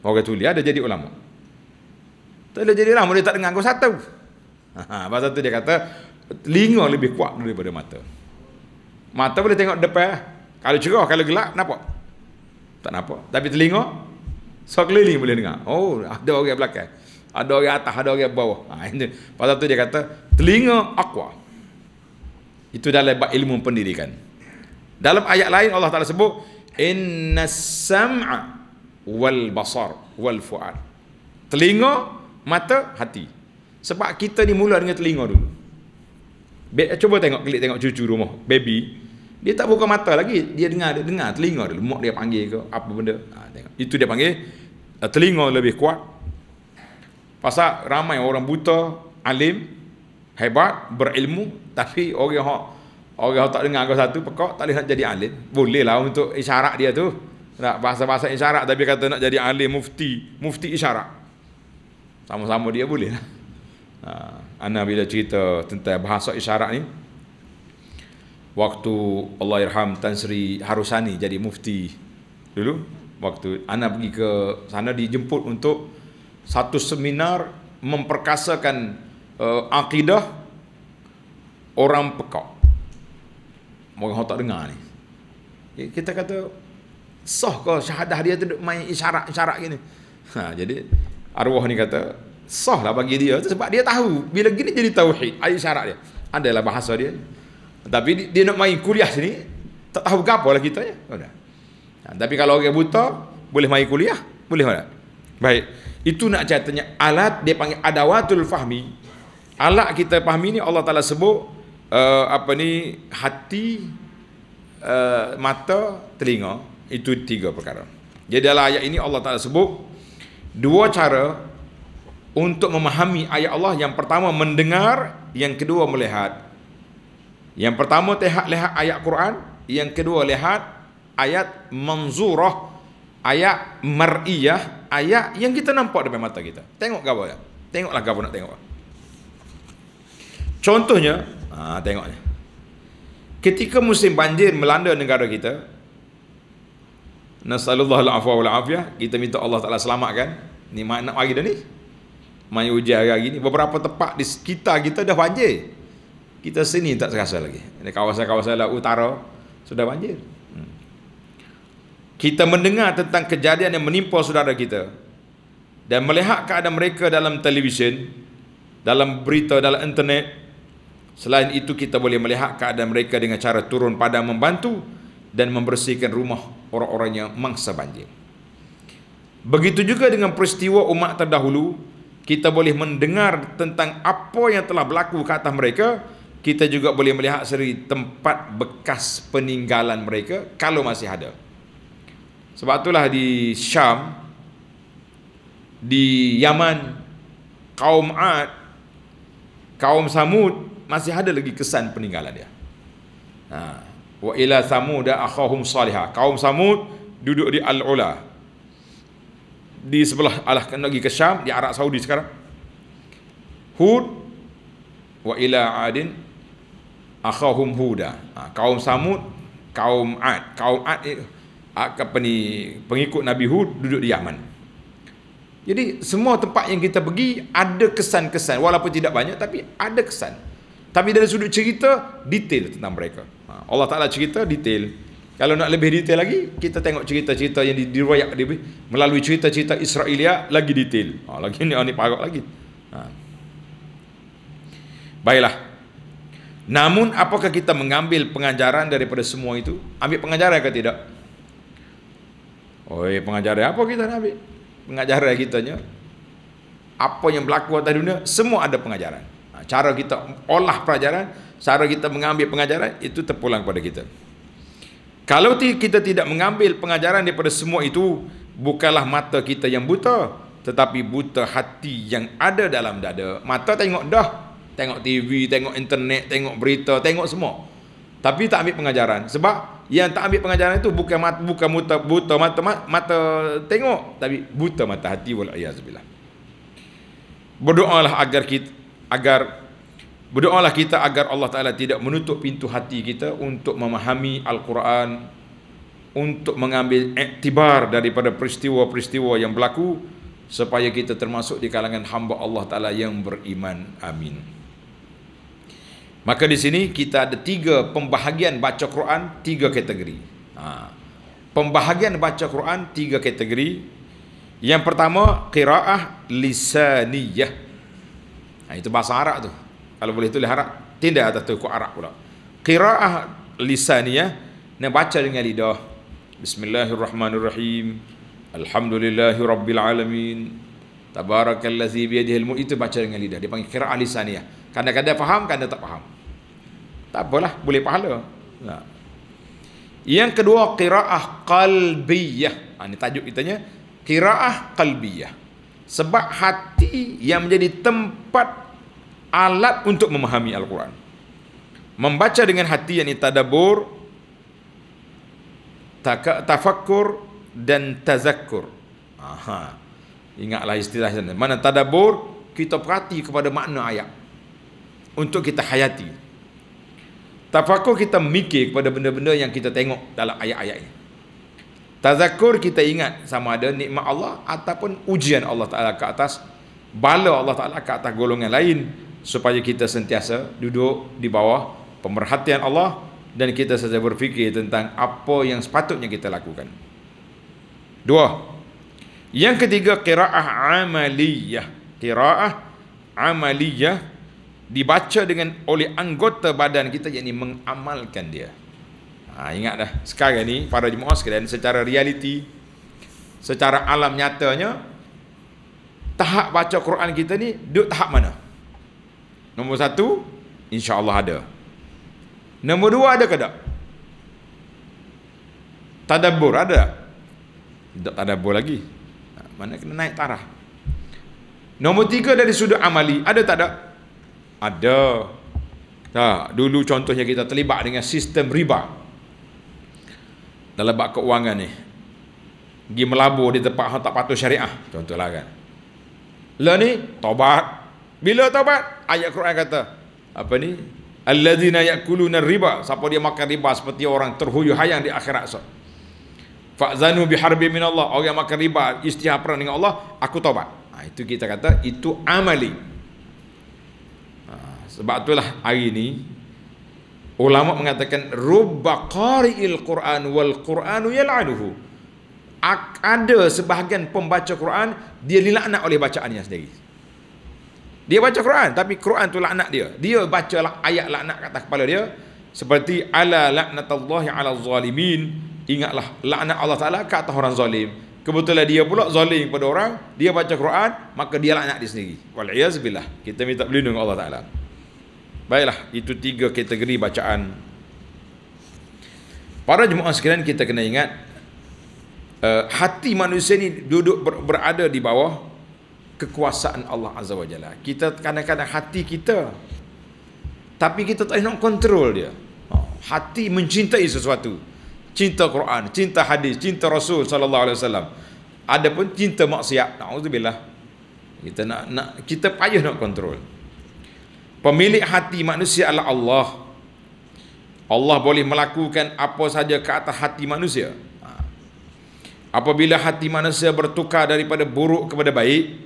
Orang tuli ada jadi ulama. Tak ada jadi ulama, dia tak dengar kau satu. Ha, ha pasal tu dia kata, telinga lebih kuat daripada mata. Mata boleh tengok depan. Kalau cerah, kalau gelap, kenapa? Tak nampak. Tapi telinga, so keliling boleh dengar. Oh, ada orang belakang. Ada orang atas, ada orang bawah. Ha, itu. Pasal tu dia kata, telinga akwa. Itu dalam lebat ilmu pendidikan. Dalam ayat lain Allah Ta'ala sebut, Inna sam'a wal basar wal fuad telinga mata hati sebab kita ni mula dengan telinga dulu Be- cuba tengok klik tengok cucu rumah baby dia tak buka mata lagi dia dengar dia dengar telinga dulu mak dia panggil ke apa benda ha, tengok itu dia panggil eh, telinga lebih kuat pasal ramai orang buta alim hebat berilmu tapi orang yang orang tak dengar ke satu pekak tak boleh nak jadi alim boleh lah untuk isyarat dia tu tak bahasa-bahasa isyarat tapi kata nak jadi ahli mufti, mufti isyarat. Sama-sama dia boleh. Nah, ha, ana bila cerita tentang bahasa isyarat ni waktu Allah irham Tan Sri Harusani jadi mufti dulu waktu ana pergi ke sana dijemput untuk satu seminar memperkasakan uh, akidah orang pekak. Mungkin orang tak dengar ni. Kita kata sah ke syahadah dia tu main isyarat-isyarat gini. Ha, jadi arwah ni kata sah lah bagi dia tu sebab dia tahu bila gini jadi tauhid. Ada isyarat dia. Adalah bahasa dia. Tapi dia nak main kuliah sini tak tahu gapo lah kita ya. ha, tapi kalau orang buta boleh main kuliah, boleh mana? Baik. Itu nak ceritanya alat dia panggil adawatul fahmi. Alat kita fahmi ni Allah Taala sebut uh, apa ni hati Uh, mata, telinga, itu tiga perkara. Jadi dalam ayat ini Allah Ta'ala sebut dua cara untuk memahami ayat Allah. Yang pertama mendengar, yang kedua melihat. Yang pertama lihat-lihat ayat Quran, yang kedua lihat ayat manzurah, ayat mar'iyah, ayat yang kita nampak depan mata kita. Tengok gambar ya. Tengoklah gambar nak tengok. Contohnya, ha, tengoknya. Ketika musim banjir melanda negara kita, Nasalullah al-afwa wal afiyah. Kita minta Allah Taala selamatkan. Ni mak nak hari dah ni. Mai hujan hari, hari ni beberapa tempat di sekitar kita dah banjir. Kita sini tak terasa lagi. Di kawasan-kawasan lah utara sudah banjir. Hmm. Kita mendengar tentang kejadian yang menimpa saudara kita dan melihat keadaan mereka dalam televisyen, dalam berita, dalam internet. Selain itu kita boleh melihat keadaan mereka dengan cara turun padang membantu dan membersihkan rumah orang-orang yang mangsa banjir. Begitu juga dengan peristiwa umat terdahulu, kita boleh mendengar tentang apa yang telah berlaku ke atas mereka, kita juga boleh melihat sendiri tempat bekas peninggalan mereka kalau masih ada. Sebab itulah di Syam, di Yaman, kaum Ad, kaum Samud masih ada lagi kesan peninggalan dia. Nah, ha wa ila samud akhahum salihah kaum samud duduk di al-ula di sebelah alah lagi ke syam di arab saudi sekarang hud wa ila adin akhahum huda ha, kaum samud kaum ad kaum ad apa ni pengikut nabi hud duduk di yaman jadi semua tempat yang kita pergi ada kesan-kesan walaupun tidak banyak tapi ada kesan tapi dari sudut cerita detail tentang mereka. Ha, Allah Taala cerita detail. Kalau nak lebih detail lagi, kita tengok cerita-cerita yang diriwayat di, melalui cerita-cerita Israelia lagi detail. Ha, lagi ni ni parah lagi. Ha. Baiklah. Namun apakah kita mengambil pengajaran daripada semua itu? Ambil pengajaran atau tidak? Oi, pengajaran apa kita nak ambil? Pengajaran kitanya apa yang berlaku atas dunia semua ada pengajaran. Ha, cara kita olah pelajaran, cara kita mengambil pengajaran itu terpulang pada kita. Kalau kita tidak mengambil pengajaran daripada semua itu, bukanlah mata kita yang buta, tetapi buta hati yang ada dalam dada. Mata tengok dah, tengok TV, tengok internet, tengok berita, tengok semua. Tapi tak ambil pengajaran. Sebab yang tak ambil pengajaran itu bukan mata, bukan buta, buta mata, mata, mata tengok, tapi buta mata hati wallahi azbillah. Berdoalah agar kita agar berdoalah kita agar Allah Taala tidak menutup pintu hati kita untuk memahami Al-Quran untuk mengambil iktibar daripada peristiwa-peristiwa yang berlaku supaya kita termasuk di kalangan hamba Allah Taala yang beriman. Amin. Maka di sini kita ada tiga pembahagian baca Quran, tiga kategori. Ha. Pembahagian baca Quran tiga kategori. Yang pertama qiraah lisaniyah. Ha, itu bahasa Arab tu. Kalau boleh tulis Arab, tidak atas tu ikut Arab pula. Qira'ah lisaniyah, ni baca dengan lidah. Bismillahirrahmanirrahim. Alhamdulillahi rabbil alamin. Tabarakallazi biyadihil mulk itu baca dengan lidah. Dia panggil qira'ah lisaniyah. Kadang-kadang faham, kadang kadang tak faham. Tak apalah, boleh pahala. Ha. Yang kedua qira'ah qalbiyah. Ha, ini tajuk kitanya qira'ah qalbiyah. Sebab hati yang menjadi tempat alat untuk memahami Al-Quran. Membaca dengan hati yang tadabur, tafakkur dan tazakkur. Aha. Ingatlah istilah sana. Mana tadabur, kita perhati kepada makna ayat. Untuk kita hayati. Tafakkur kita mikir kepada benda-benda yang kita tengok dalam ayat-ayat ini. Tazakur kita ingat sama ada nikmat Allah ataupun ujian Allah Ta'ala ke atas bala Allah Ta'ala ke atas golongan lain supaya kita sentiasa duduk di bawah pemerhatian Allah dan kita saja berfikir tentang apa yang sepatutnya kita lakukan. Dua. Yang ketiga qiraah amaliyah. Qiraah amaliyah dibaca dengan oleh anggota badan kita yakni mengamalkan dia. Ha, ingat dah sekarang ni para jemaah sekalian secara realiti secara alam nyatanya tahap baca Quran kita ni duduk tahap mana? Nombor satu insya-Allah ada. Nombor dua ada ke tak? Tadabbur ada. Tak tadabbur lagi. Ha, mana kena naik tarah. Nombor tiga dari sudut amali ada tak ada? Ada. Tak, dulu contohnya kita terlibat dengan sistem riba dalam bab keuangan ni pergi melabur di tempat yang tak patuh syariah contohlah kan lah ni tobat bila tobat ayat Quran kata apa ni alladzina yakuluna riba siapa dia makan riba seperti orang terhuyu hayang di akhirat so. fa'zanu biharbi minallah, orang yang makan riba istihar perang dengan Allah aku tobat ha, itu kita kata itu amali ha, sebab itulah hari ni Ulama mengatakan rubba qari'il Qur'an wal Qur'anu yal'anuhu. Ada sebahagian pembaca Quran dia dilaknat oleh bacaannya sendiri. Dia baca Quran tapi Quran tu laknat dia. Dia bacalah ayat laknat kat atas kepala dia seperti ala laknatullah ala zalimin. Ingatlah laknat Allah Taala ke atas orang zalim. Kebetulan dia pula zalim pada orang, dia baca Quran maka dia laknat dia sendiri. Wal iaz billah. Kita minta perlindungan Allah Taala. Baiklah, itu tiga kategori bacaan. Para jemaah sekalian kita kena ingat uh, hati manusia ni duduk ber, berada di bawah kekuasaan Allah Azza wa Jalla. Kita kadang-kadang hati kita tapi kita tak nak kontrol dia. Ha, hati mencintai sesuatu. Cinta Quran, cinta hadis, cinta Rasul sallallahu alaihi wasallam. Adapun cinta maksiat, naudzubillah. Kita nak nak kita payah nak kontrol. Pemilik hati manusia adalah Allah. Allah boleh melakukan apa saja ke atas hati manusia. Ha. Apabila hati manusia bertukar daripada buruk kepada baik,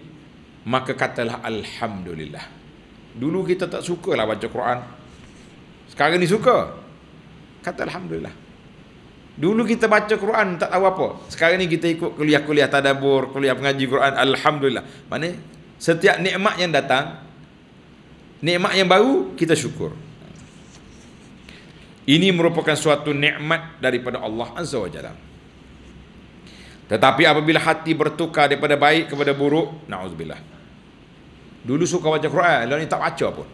maka katalah Alhamdulillah. Dulu kita tak suka lah baca Quran. Sekarang ni suka. Kata Alhamdulillah. Dulu kita baca Quran tak tahu apa. Sekarang ni kita ikut kuliah-kuliah tadabur, kuliah pengaji Quran. Alhamdulillah. Maknanya setiap nikmat yang datang, nikmat yang baru kita syukur. Ini merupakan suatu nikmat daripada Allah Azza Wajalla. Tetapi apabila hati bertukar daripada baik kepada buruk, naudzubillah. Dulu suka baca Quran, lalu ni tak baca pun.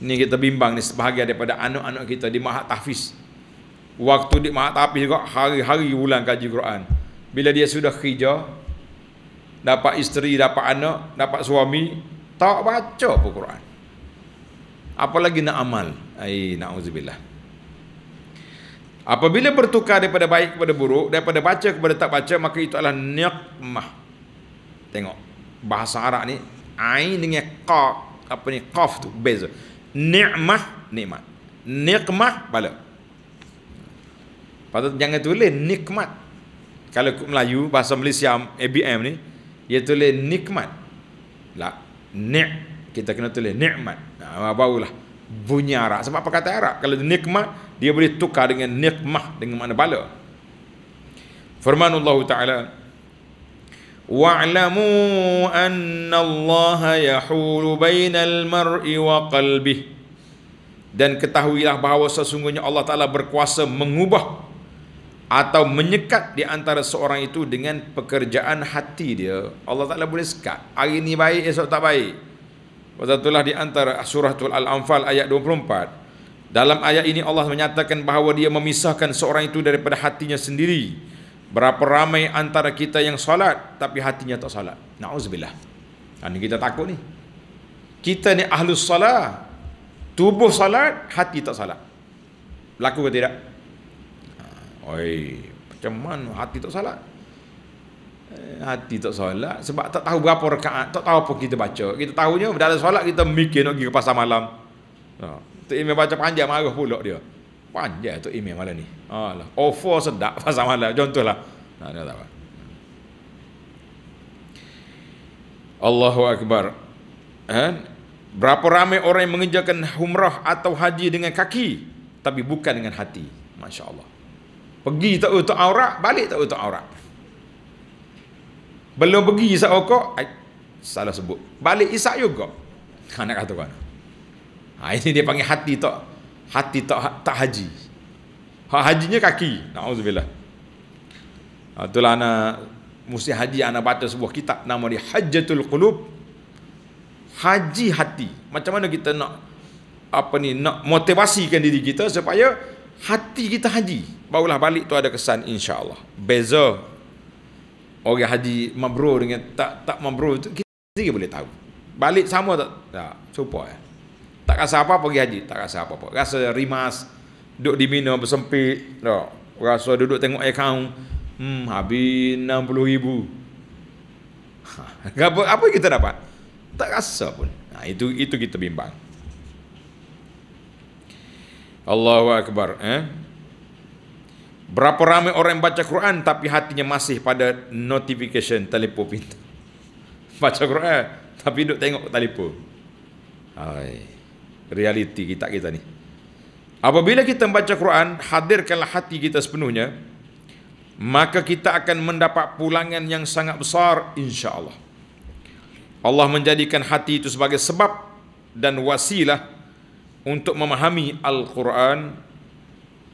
Ini kita bimbang ni sebahagian daripada anak-anak kita di Mahat Tahfiz. Waktu di Mahat Tahfiz juga hari-hari ulang kaji Quran. Bila dia sudah kerja, dapat isteri, dapat anak, dapat suami, tak baca pun Quran. Apalagi nak amal. Ai naudzubillah. Apabila bertukar daripada baik kepada buruk, daripada baca kepada tak baca, maka itu adalah nikmah. Tengok bahasa Arab ni ain dengan qa apa ni qaf tu beza. Nikmah, nikmat. Nikmah bala. Patut jangan tulis nikmat. Kalau Melayu, bahasa Malaysia ABM ni, dia tulis nikmat. Lah, ni' kita kena tulis nikmat ha, barulah bunyi Arab sebab apa kata Arab kalau nikmat dia boleh tukar dengan nikmah dengan makna bala firman Allah Ta'ala wa'lamu anna Allah yahulu bainal mar'i wa qalbih dan ketahuilah bahawa sesungguhnya Allah Ta'ala berkuasa mengubah atau menyekat di antara seorang itu dengan pekerjaan hati dia Allah Taala boleh sekat hari ini baik esok tak baik Sebab itulah di antara surah Al-Anfal ayat 24 dalam ayat ini Allah menyatakan bahawa dia memisahkan seorang itu daripada hatinya sendiri berapa ramai antara kita yang solat tapi hatinya tak solat nauzubillah kan kita takut ni kita ni ahlus solat tubuh solat hati tak solat Laku ke tidak Oi, macam mana hati tak salat? Eh, hati tak solat sebab tak tahu berapa rekaat tak tahu apa kita baca kita tahunya ada solat kita mikir nak pergi ke pasar malam ha, tu imam baca panjang marah pula dia panjang tu imam malam ni alah offer sedap pasar malam contohlah ha dia tak apa Allahu akbar eh? berapa ramai orang yang mengerjakan umrah atau haji dengan kaki tapi bukan dengan hati masya-Allah Pergi tak untuk aurat, balik tak untuk aurat. Belum pergi isap rokok, salah sebut. Balik isap juga. Anak kata kan. Ha, ini dia panggil hati tak hati tak tak haji. Hak hajinya kaki. Nauzubillah. Ha, itulah anak mesti haji anak baca sebuah kitab nama dia Hajjatul Qulub. Haji hati. Macam mana kita nak apa ni nak motivasikan diri kita supaya hati kita haji barulah balik tu ada kesan insya Allah. beza orang haji mabrur dengan tak tak mabrur tu kita sendiri boleh tahu balik sama tak tak serupa eh tak rasa apa pergi haji tak rasa apa-apa rasa rimas duduk di mina bersempit tak rasa duduk tengok account hmm habis 60 ribu ha, apa apa kita dapat tak rasa pun nah, ha, itu itu kita bimbang Allahu akbar eh Berapa ramai orang yang baca Quran tapi hatinya masih pada notification telefon pintu. Baca Quran tapi duk tengok telefon. Hai. Realiti kita kita ni. Apabila kita membaca Quran, hadirkanlah hati kita sepenuhnya, maka kita akan mendapat pulangan yang sangat besar insya-Allah. Allah menjadikan hati itu sebagai sebab dan wasilah untuk memahami Al-Quran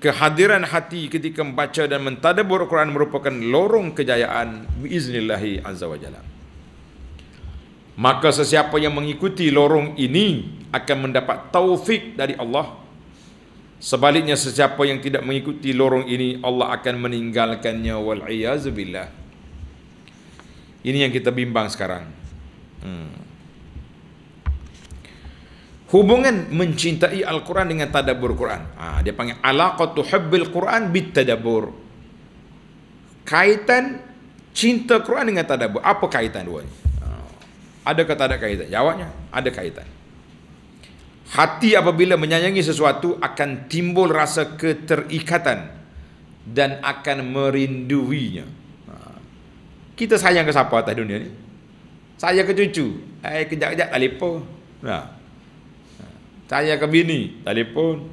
kehadiran hati ketika membaca dan mentadabur Quran merupakan lorong kejayaan biiznillahi azza wajalla maka sesiapa yang mengikuti lorong ini akan mendapat taufik dari Allah sebaliknya sesiapa yang tidak mengikuti lorong ini Allah akan meninggalkannya wal iyaz ini yang kita bimbang sekarang hmm hubungan mencintai Al-Quran dengan tadabur Quran. Ha, dia panggil alaqatu hubbil Quran bit tadabur. Kaitan cinta Quran dengan tadabur. Apa kaitan dua ni? Ha, ada kata ada kaitan? Jawabnya, ada kaitan. Hati apabila menyayangi sesuatu akan timbul rasa keterikatan dan akan merinduinya. Ha. kita sayang ke siapa atas dunia ni? Saya ke cucu. Eh, kejap-kejap telefon. Nah. Ha. Saya ke bini, telefon.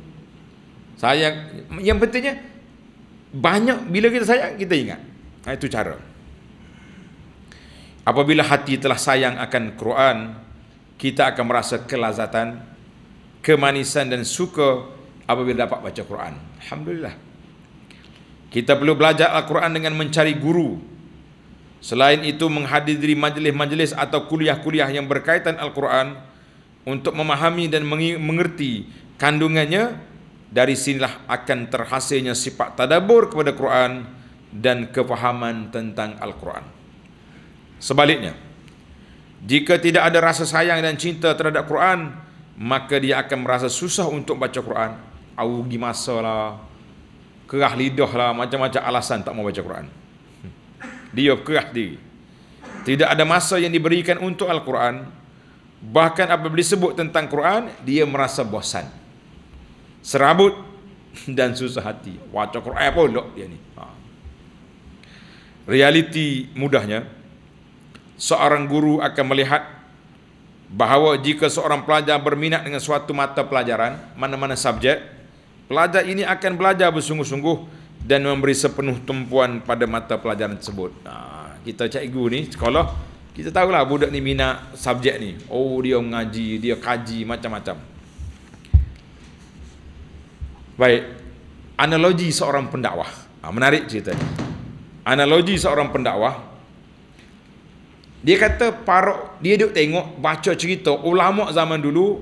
Saya yang pentingnya banyak bila kita sayang kita ingat. Nah, ha, itu cara. Apabila hati telah sayang akan Quran, kita akan merasa kelazatan, kemanisan dan suka apabila dapat baca Quran. Alhamdulillah. Kita perlu belajar Al-Quran dengan mencari guru. Selain itu menghadiri majlis-majlis atau kuliah-kuliah yang berkaitan Al-Quran, untuk memahami dan mengerti kandungannya dari sinilah akan terhasilnya sifat tadabur kepada Quran dan kefahaman tentang Al-Quran. Sebaliknya, jika tidak ada rasa sayang dan cinta terhadap Quran, maka dia akan merasa susah untuk baca Quran. Awgi gimasa lah, kerah lidah lah, macam-macam alasan tak mau baca Quran. Hmm. Dia kerah diri. Tidak ada masa yang diberikan untuk Al-Quran, Bahkan apabila disebut tentang Quran, dia merasa bosan. Serabut dan susah hati. Baca Quran apa lho dia ni. Ha. Realiti mudahnya, seorang guru akan melihat bahawa jika seorang pelajar berminat dengan suatu mata pelajaran, mana-mana subjek, pelajar ini akan belajar bersungguh-sungguh dan memberi sepenuh tumpuan pada mata pelajaran tersebut. Ha. Kita cikgu ni, sekolah, kita tahu lah budak ni minat subjek ni. Oh dia mengaji, dia kaji macam-macam. Baik. Analogi seorang pendakwah. Ha, menarik cerita ni. Analogi seorang pendakwah. Dia kata parok dia duk tengok baca cerita ulama zaman dulu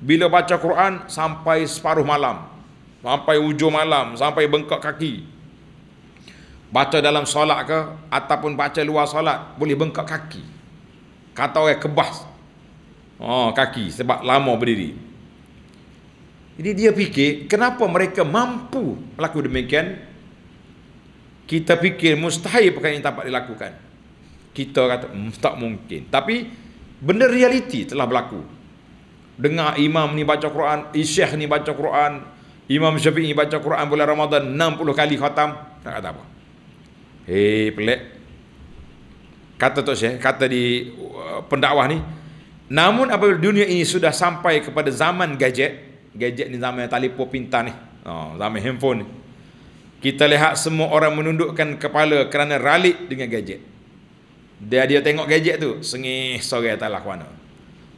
bila baca Quran sampai separuh malam. Sampai hujung malam, sampai bengkak kaki. Baca dalam solat ke ataupun baca luar solat boleh bengkak kaki. Kata orang kebas. Oh, kaki sebab lama berdiri. Jadi dia fikir kenapa mereka mampu melakukan demikian? Kita fikir mustahil perkara ini dapat dilakukan. Kita kata hmm, tak mungkin. Tapi benda realiti telah berlaku. Dengar imam ni baca Quran, syekh ni baca Quran, Imam Syafi'i baca Quran bulan Ramadan 60 kali khatam, tak kata apa. Hei eh, pelik Kata Tok Syekh Kata di uh, pendakwah ni Namun apabila dunia ini sudah sampai kepada zaman gadget Gadget ni zaman yang talipu pintar ni oh, Zaman handphone ni Kita lihat semua orang menundukkan kepala kerana ralik dengan gadget Dia dia tengok gadget tu Sengih sore tak lah kemana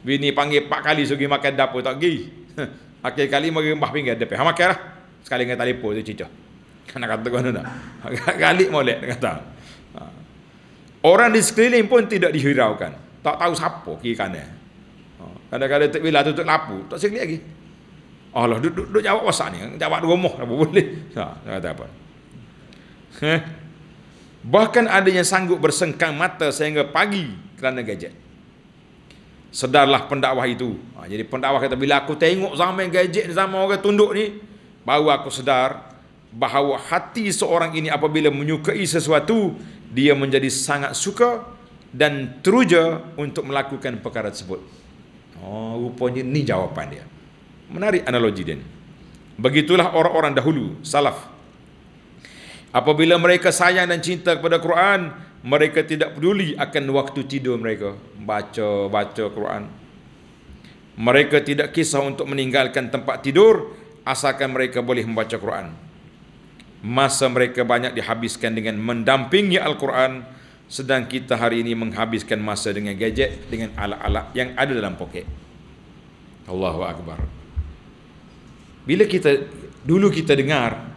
Bini panggil pak kali sugi makan dapur tak pergi Akhir kali mari rembah pinggan depan Ha makan lah Sekali dengan talipu tu cicah Kena kata kau tak? Galik boleh dia kata. Ha. Orang di sekeliling pun tidak dihiraukan. Tak tahu siapa kiri kanan. Ha. Kadang-kadang tak bila tutup lapu, tak sekali lagi. Allah duduk, duduk, duduk jawab wasak ni, jawab rumah apa boleh. tak ha, kata apa? Bahkan ada yang sanggup bersengkang mata sehingga pagi kerana gadget. Sedarlah pendakwah itu. jadi pendakwah kata bila aku tengok zaman gadget zaman orang tunduk ni, baru aku sedar bahawa hati seorang ini apabila menyukai sesuatu dia menjadi sangat suka dan teruja untuk melakukan perkara tersebut. Oh, rupanya ni jawapan dia. Menarik analogi dia ni. Begitulah orang-orang dahulu, salaf. Apabila mereka sayang dan cinta kepada Quran, mereka tidak peduli akan waktu tidur mereka. Baca, baca Quran. Mereka tidak kisah untuk meninggalkan tempat tidur asalkan mereka boleh membaca Quran masa mereka banyak dihabiskan dengan mendampingi Al-Quran sedang kita hari ini menghabiskan masa dengan gadget dengan alat-alat yang ada dalam poket Allahu Akbar bila kita dulu kita dengar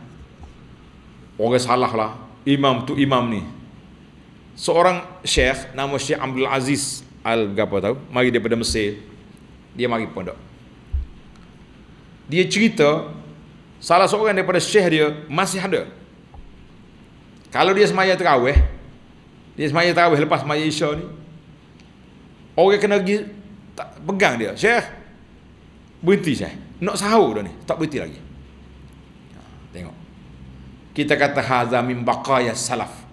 orang salah lah imam tu imam ni seorang syekh nama Syekh Abdul Aziz al gapo tahu mari daripada Mesir dia mari pondok dia cerita Salah seorang daripada syekh dia masih ada. Kalau dia semaya terawih, dia semaya terawih lepas semaya isya ni, orang kena pergi tak, pegang dia. Syekh, berhenti syekh. Nak sahur dah ni, tak berhenti lagi. Ha, tengok. Kita kata haza min baqaya salaf.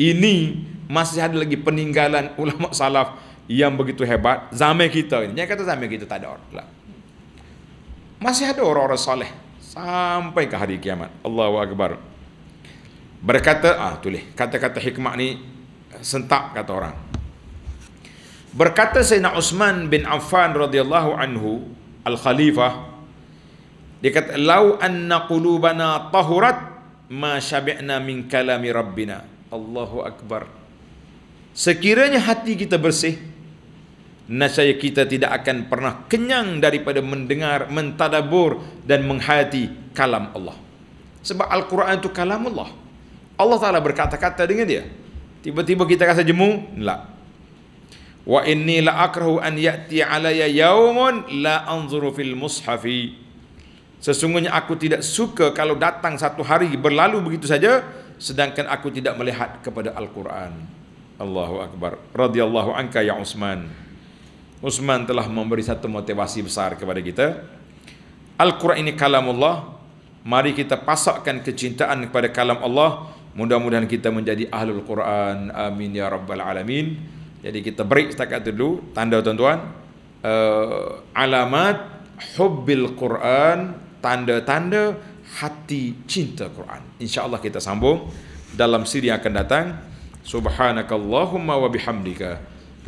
Ini masih ada lagi peninggalan ulama salaf yang begitu hebat zaman kita ini. Jangan kata zaman kita tak ada orang. Masih ada orang-orang soleh sampai ke hari kiamat. Allahu akbar. Berkata, ah tulis, kata-kata hikmah ni eh, sentak kata orang. Berkata Sayyidina Uthman bin Affan radhiyallahu anhu al-Khalifah dia kata lau anna qulubana tahurat ma syabi'na min kalami rabbina. Allahu akbar. Sekiranya hati kita bersih, Nasaya kita tidak akan pernah kenyang daripada mendengar, mentadabur dan menghayati kalam Allah. Sebab Al-Quran itu kalam Allah. Allah Taala berkata-kata dengan dia. Tiba-tiba kita rasa jemu, tidak. Wa inni la akrahu an ya'ti alaya yaumun la anzuru fil mushafi. Sesungguhnya aku tidak suka kalau datang satu hari berlalu begitu saja sedangkan aku tidak melihat kepada Al-Quran. Allahu Akbar. Radiyallahu anka ya Usman. Usman telah memberi satu motivasi besar kepada kita. Al-Quran ini kalam Allah. Mari kita pasakkan kecintaan kepada kalam Allah. Mudah-mudahan kita menjadi ahlul Quran. Amin ya rabbal alamin. Jadi kita break setakat itu dulu. Tanda tuan-tuan. Uh, alamat hubbil Quran. Tanda-tanda hati cinta Quran. InsyaAllah kita sambung dalam siri yang akan datang. Subhanakallahumma wa bihamdika.